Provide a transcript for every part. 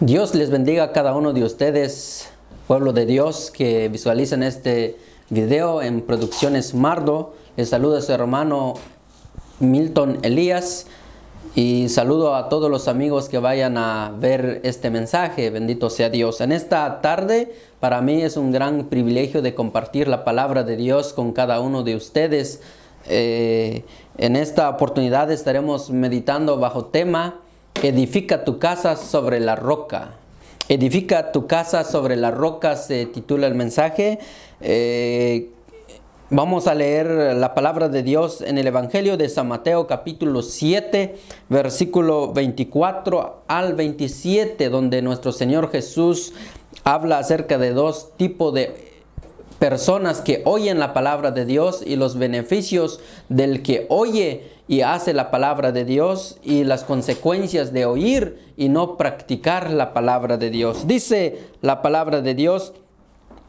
Dios les bendiga a cada uno de ustedes, pueblo de Dios, que visualizan este video en Producciones Mardo. Les saluda a su hermano Milton Elías y saludo a todos los amigos que vayan a ver este mensaje. Bendito sea Dios. En esta tarde, para mí es un gran privilegio de compartir la palabra de Dios con cada uno de ustedes. Eh, en esta oportunidad estaremos meditando bajo tema Edifica tu casa sobre la roca. Edifica tu casa sobre la roca se titula el mensaje. Eh, vamos a leer la palabra de Dios en el Evangelio de San Mateo capítulo 7, versículo 24 al 27, donde nuestro Señor Jesús habla acerca de dos tipos de personas que oyen la palabra de Dios y los beneficios del que oye y hace la palabra de Dios y las consecuencias de oír y no practicar la palabra de Dios. Dice la palabra de Dios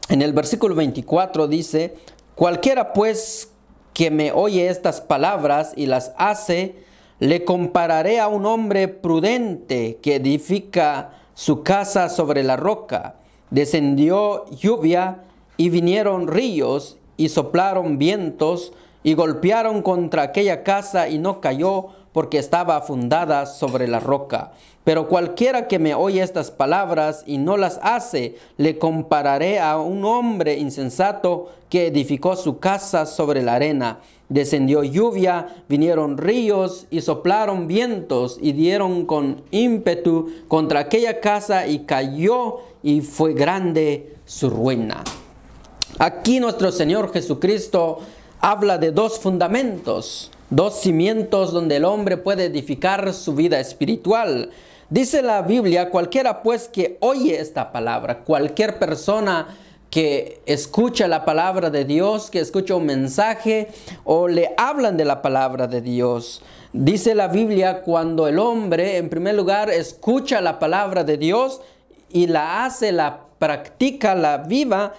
en el versículo 24 dice, cualquiera pues que me oye estas palabras y las hace, le compararé a un hombre prudente que edifica su casa sobre la roca. Descendió lluvia, y vinieron ríos y soplaron vientos y golpearon contra aquella casa y no cayó porque estaba fundada sobre la roca. Pero cualquiera que me oye estas palabras y no las hace, le compararé a un hombre insensato que edificó su casa sobre la arena. Descendió lluvia, vinieron ríos y soplaron vientos y dieron con ímpetu contra aquella casa y cayó y fue grande su ruina. Aquí nuestro Señor Jesucristo habla de dos fundamentos, dos cimientos donde el hombre puede edificar su vida espiritual. Dice la Biblia, cualquiera pues que oye esta palabra, cualquier persona que escucha la palabra de Dios, que escucha un mensaje o le hablan de la palabra de Dios. Dice la Biblia, cuando el hombre en primer lugar escucha la palabra de Dios y la hace, la practica, la viva,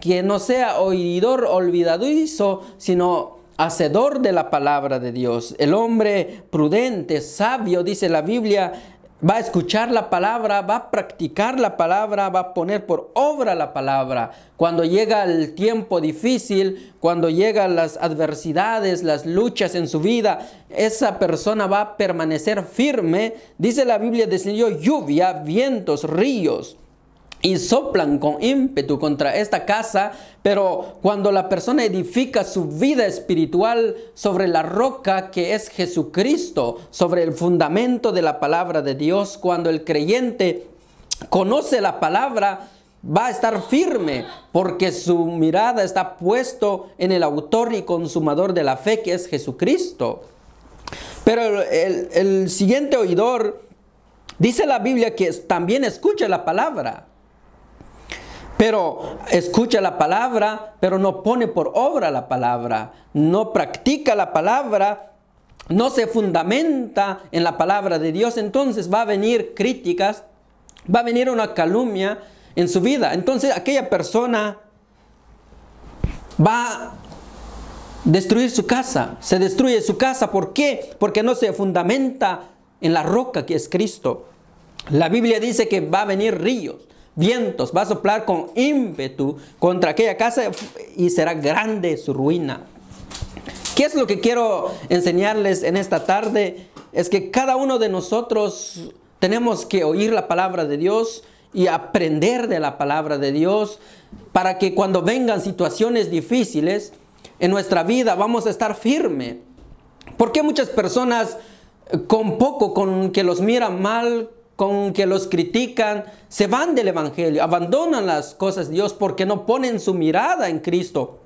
que no sea oidor olvidadizo, sino hacedor de la palabra de Dios. El hombre prudente, sabio, dice la Biblia, va a escuchar la palabra, va a practicar la palabra, va a poner por obra la palabra. Cuando llega el tiempo difícil, cuando llegan las adversidades, las luchas en su vida, esa persona va a permanecer firme. Dice la Biblia, descendió lluvia, vientos, ríos y soplan con ímpetu contra esta casa, pero cuando la persona edifica su vida espiritual sobre la roca que es Jesucristo, sobre el fundamento de la palabra de Dios, cuando el creyente conoce la palabra, va a estar firme porque su mirada está puesto en el autor y consumador de la fe que es Jesucristo. Pero el, el siguiente oidor dice la Biblia que también escucha la palabra pero escucha la palabra, pero no pone por obra la palabra, no practica la palabra, no se fundamenta en la palabra de Dios, entonces va a venir críticas, va a venir una calumnia en su vida. Entonces aquella persona va a destruir su casa, se destruye su casa. ¿Por qué? Porque no se fundamenta en la roca que es Cristo. La Biblia dice que va a venir ríos, vientos, va a soplar con ímpetu contra aquella casa y será grande su ruina. ¿Qué es lo que quiero enseñarles en esta tarde? Es que cada uno de nosotros tenemos que oír la palabra de Dios y aprender de la palabra de Dios para que cuando vengan situaciones difíciles en nuestra vida vamos a estar firme. Porque muchas personas con poco, con que los miran mal, con que los critican, se van del Evangelio, abandonan las cosas de Dios porque no ponen su mirada en Cristo.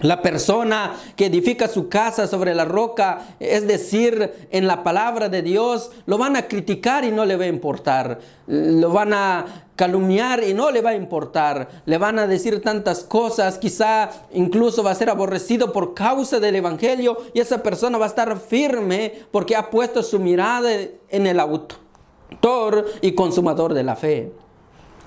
La persona que edifica su casa sobre la roca, es decir, en la palabra de Dios, lo van a criticar y no le va a importar. Lo van a calumniar y no le va a importar. Le van a decir tantas cosas, quizá incluso va a ser aborrecido por causa del Evangelio y esa persona va a estar firme porque ha puesto su mirada en el auto y consumador de la fe.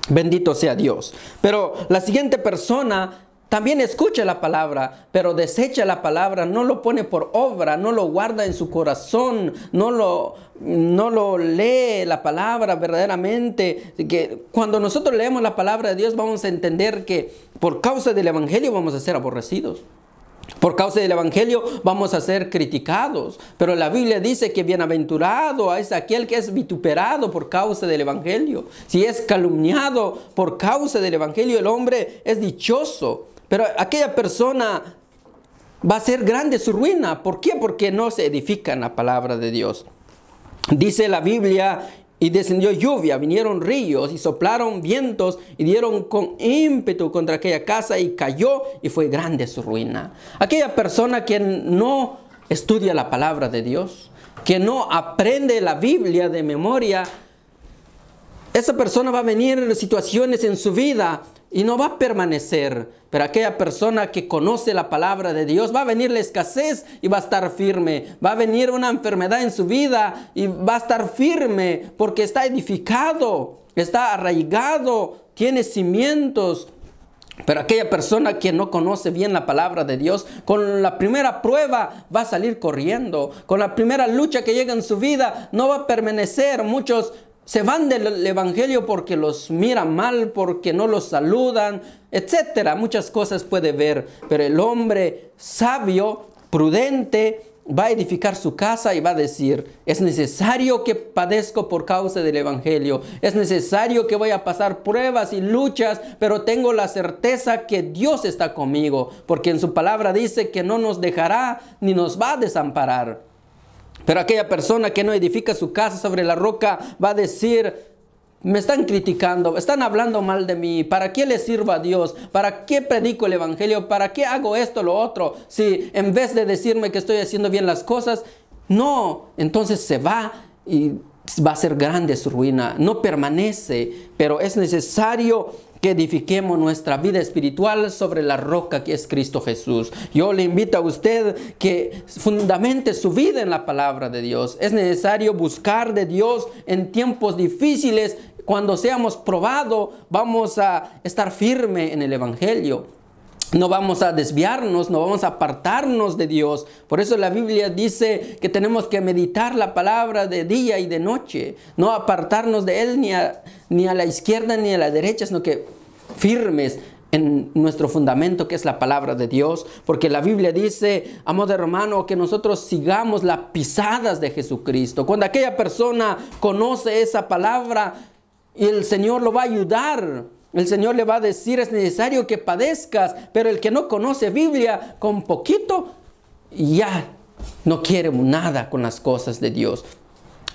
Bendito sea Dios. Pero la siguiente persona también escucha la palabra, pero desecha la palabra, no lo pone por obra, no lo guarda en su corazón, no lo, no lo lee la palabra verdaderamente. Que cuando nosotros leemos la palabra de Dios vamos a entender que por causa del Evangelio vamos a ser aborrecidos. Por causa del Evangelio vamos a ser criticados, pero la Biblia dice que bienaventurado es aquel que es vituperado por causa del Evangelio. Si es calumniado por causa del Evangelio, el hombre es dichoso, pero aquella persona va a ser grande su ruina. ¿Por qué? Porque no se edifica en la palabra de Dios. Dice la Biblia y descendió lluvia, vinieron ríos y soplaron vientos y dieron con ímpetu contra aquella casa y cayó y fue grande su ruina. Aquella persona que no estudia la palabra de Dios, que no aprende la Biblia de memoria, esa persona va a venir en situaciones en su vida y no va a permanecer. Pero aquella persona que conoce la palabra de Dios, va a venir la escasez y va a estar firme. Va a venir una enfermedad en su vida y va a estar firme porque está edificado, está arraigado, tiene cimientos. Pero aquella persona que no conoce bien la palabra de Dios, con la primera prueba va a salir corriendo. Con la primera lucha que llega en su vida, no va a permanecer. Muchos se van del Evangelio porque los mira mal, porque no los saludan, etcétera. Muchas cosas puede ver, pero el hombre sabio, prudente, va a edificar su casa y va a decir, es necesario que padezco por causa del Evangelio, es necesario que voy a pasar pruebas y luchas, pero tengo la certeza que Dios está conmigo, porque en su palabra dice que no nos dejará ni nos va a desamparar. Pero aquella persona que no edifica su casa sobre la roca va a decir, me están criticando, están hablando mal de mí, ¿para qué le sirvo a Dios? ¿Para qué predico el Evangelio? ¿Para qué hago esto, o lo otro? Si en vez de decirme que estoy haciendo bien las cosas, no, entonces se va y va a ser grande su ruina, no permanece, pero es necesario que edifiquemos nuestra vida espiritual sobre la roca que es Cristo Jesús. Yo le invito a usted que fundamente su vida en la palabra de Dios. Es necesario buscar de Dios en tiempos difíciles. Cuando seamos probados, vamos a estar firme en el Evangelio. No vamos a desviarnos, no vamos a apartarnos de Dios. Por eso la Biblia dice que tenemos que meditar la palabra de día y de noche. No apartarnos de Él ni a, ni a la izquierda ni a la derecha, sino que firmes en nuestro fundamento que es la palabra de Dios, porque la Biblia dice, amado de romano, que nosotros sigamos las pisadas de Jesucristo. Cuando aquella persona conoce esa palabra, el Señor lo va a ayudar el Señor le va a decir, es necesario que padezcas, pero el que no conoce Biblia con poquito, ya no quiere nada con las cosas de Dios.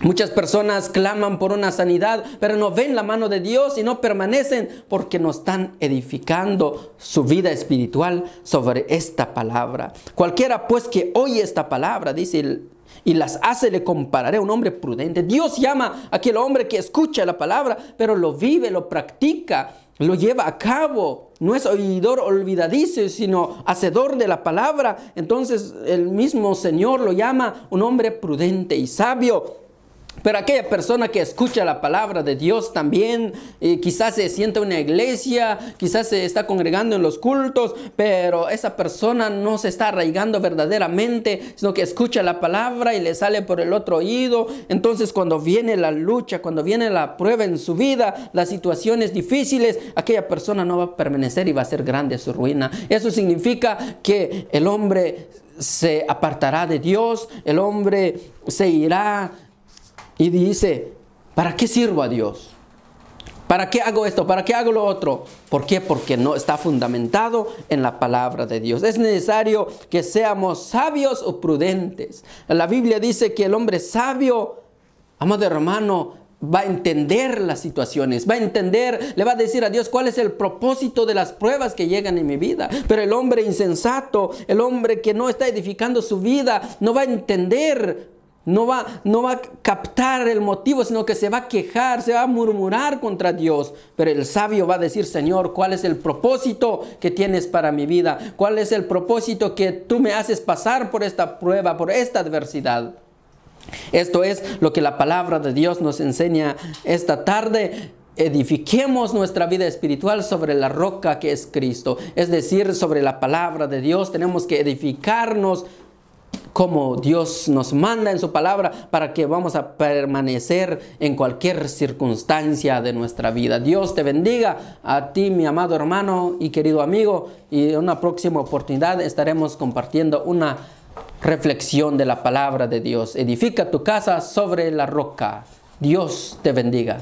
Muchas personas claman por una sanidad, pero no ven la mano de Dios y no permanecen porque no están edificando su vida espiritual sobre esta palabra. Cualquiera pues que oye esta palabra, dice y las hace, le compararé a un hombre prudente. Dios llama a aquel hombre que escucha la palabra, pero lo vive, lo practica lo lleva a cabo. No es oidor olvidadizo, sino hacedor de la palabra. Entonces el mismo Señor lo llama un hombre prudente y sabio. Pero aquella persona que escucha la palabra de Dios también, eh, quizás se sienta en una iglesia, quizás se está congregando en los cultos, pero esa persona no se está arraigando verdaderamente, sino que escucha la palabra y le sale por el otro oído. Entonces cuando viene la lucha, cuando viene la prueba en su vida, las situaciones difíciles, aquella persona no va a permanecer y va a ser grande su ruina. Eso significa que el hombre se apartará de Dios, el hombre se irá y dice, ¿para qué sirvo a Dios? ¿Para qué hago esto? ¿Para qué hago lo otro? ¿Por qué? Porque no está fundamentado en la palabra de Dios. Es necesario que seamos sabios o prudentes. La Biblia dice que el hombre sabio, amado hermano, va a entender las situaciones, va a entender, le va a decir a Dios cuál es el propósito de las pruebas que llegan en mi vida. Pero el hombre insensato, el hombre que no está edificando su vida, no va a entender no va, no va a captar el motivo, sino que se va a quejar, se va a murmurar contra Dios. Pero el sabio va a decir, Señor, ¿cuál es el propósito que tienes para mi vida? ¿Cuál es el propósito que tú me haces pasar por esta prueba, por esta adversidad? Esto es lo que la palabra de Dios nos enseña esta tarde edifiquemos nuestra vida espiritual sobre la roca que es Cristo, es decir, sobre la palabra de Dios. Tenemos que edificarnos como Dios nos manda en su palabra para que vamos a permanecer en cualquier circunstancia de nuestra vida. Dios te bendiga a ti, mi amado hermano y querido amigo, y en una próxima oportunidad estaremos compartiendo una reflexión de la palabra de Dios. Edifica tu casa sobre la roca. Dios te bendiga.